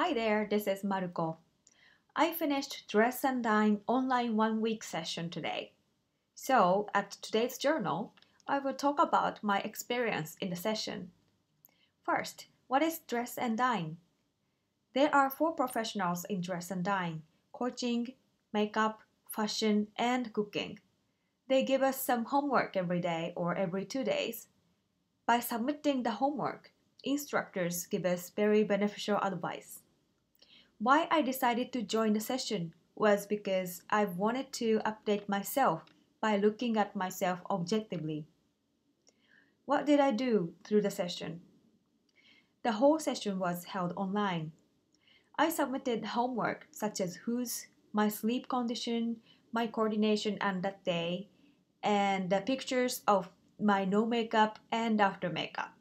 Hi there, this is Maruko. I finished Dress and Dine online one week session today. So, at today's journal, I will talk about my experience in the session. First, what is Dress and Dine? There are four professionals in Dress and Dine coaching, makeup, fashion, and cooking. They give us some homework every day or every two days. By submitting the homework, instructors give us very beneficial advice. Why I decided to join the session was because I wanted to update myself by looking at myself objectively. What did I do through the session? The whole session was held online. I submitted homework such as who's, my sleep condition, my coordination and that day, and the pictures of my no makeup and after makeup.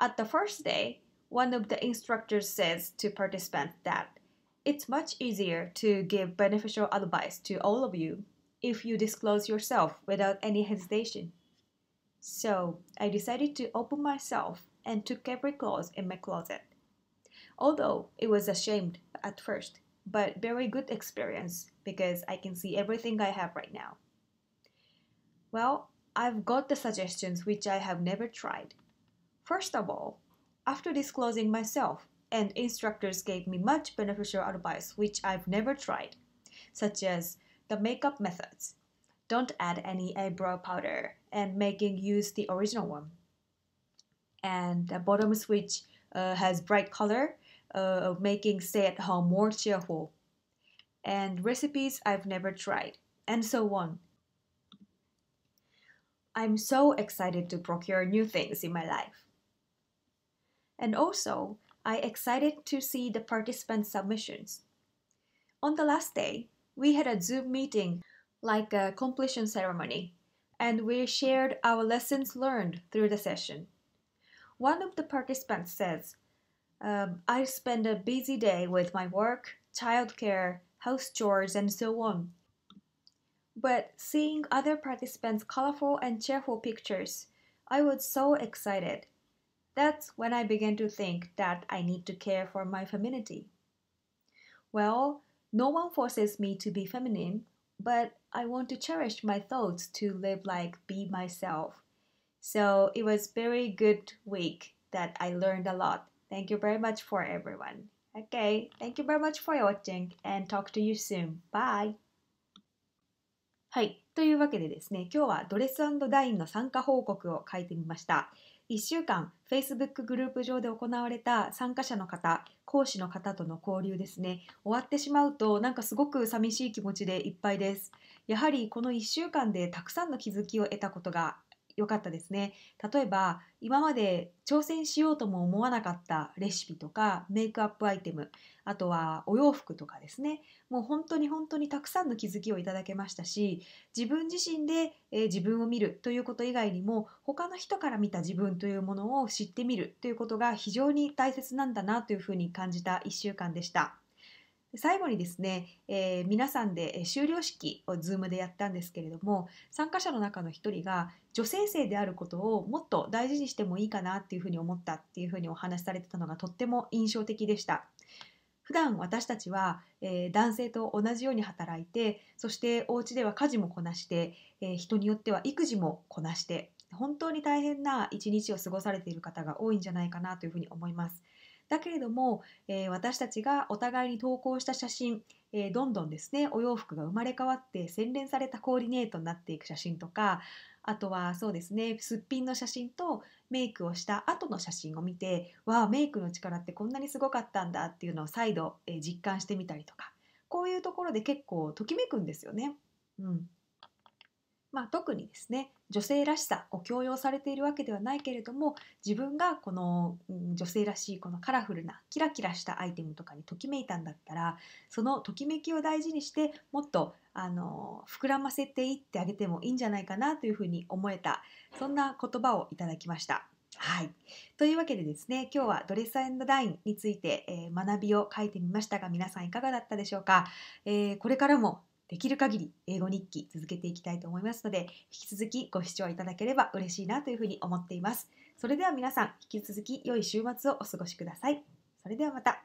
At the first day, one of the instructors says to participants that it's much easier to give beneficial advice to all of you if you disclose yourself without any hesitation. So I decided to open myself and took every clothes in my closet. Although it was ashamed at first, but very good experience because I can see everything I have right now. Well, I've got the suggestions which I have never tried. First of all, after disclosing myself, and instructors gave me much beneficial advice which I've never tried, such as the makeup methods. Don't add any eyebrow powder and making use the original one. And the bottom switch uh, has bright color, uh, making stay at home more cheerful. And recipes I've never tried, and so on. I'm so excited to procure new things in my life and also I excited to see the participant submissions. On the last day, we had a Zoom meeting like a completion ceremony, and we shared our lessons learned through the session. One of the participants says, um, I spend a busy day with my work, childcare, house chores, and so on. But seeing other participants' colorful and cheerful pictures, I was so excited that's when I began to think that I need to care for my femininity. Well, no one forces me to be feminine, but I want to cherish my thoughts to live like be myself. So it was very good week that I learned a lot. Thank you very much for everyone. Okay, thank you very much for watching and talk to you soon. Bye. はい。というわけでですね、今日はドレスダインの参加報告を書いてみました。1週間、Facebook グループ上で行われた参加者の方、講師の方との交流ですね、終わってしまうと、なんかすごく寂しい気持ちでいっぱいです。やはりこの1週間でたくさんの気づきを得たことが良かったですね。例えば今まで挑戦しようとも思わなかったレシピとかメイクアップアイテムあとはお洋服とかですねもう本当に本当にたくさんの気づきをいただけましたし自分自身で、えー、自分を見るということ以外にも他の人から見た自分というものを知ってみるということが非常に大切なんだなというふうに感じた1週間でした。最後にですね、えー、皆さんで終了式を Zoom でやったんですけれども参加者の中の一人が女性性であることをもっと大事にしてもいいかなっていうふうに思ったっていうふうにお話しされてたのがとっても印象的でした。普段私たちは、えー、男性と同じように働いてそしてお家では家事もこなして、えー、人によっては育児もこなして本当に大変な一日を過ごされている方が多いんじゃないかなというふうに思います。だけれども、えー、私たちがお互いに投稿した写真、えー、どんどんですねお洋服が生まれ変わって洗練されたコーディネートになっていく写真とかあとはそうですねすっぴんの写真とメイクをした後の写真を見てわあメイクの力ってこんなにすごかったんだっていうのを再度、えー、実感してみたりとかこういうところで結構ときめくんですよね。うん、まあ、特にですね女性らしさを強要されているわけではないけれども自分がこの、女性らしいこのカラフルなキラキラしたアイテムとかにときめいたんだったらそのときめきを大事にしてもっとあの膨らませていってあげてもいいんじゃないかなというふうに思えたそんな言葉をいただきました。はい、というわけでですね今日はドレスダインについて、えー、学びを書いてみましたが皆さんいかがだったでしょうか、えー、これからもできる限り英語日記続けていきたいと思いますので、引き続きご視聴いただければ嬉しいなというふうに思っています。それでは皆さん、引き続き良い週末をお過ごしください。それではまた。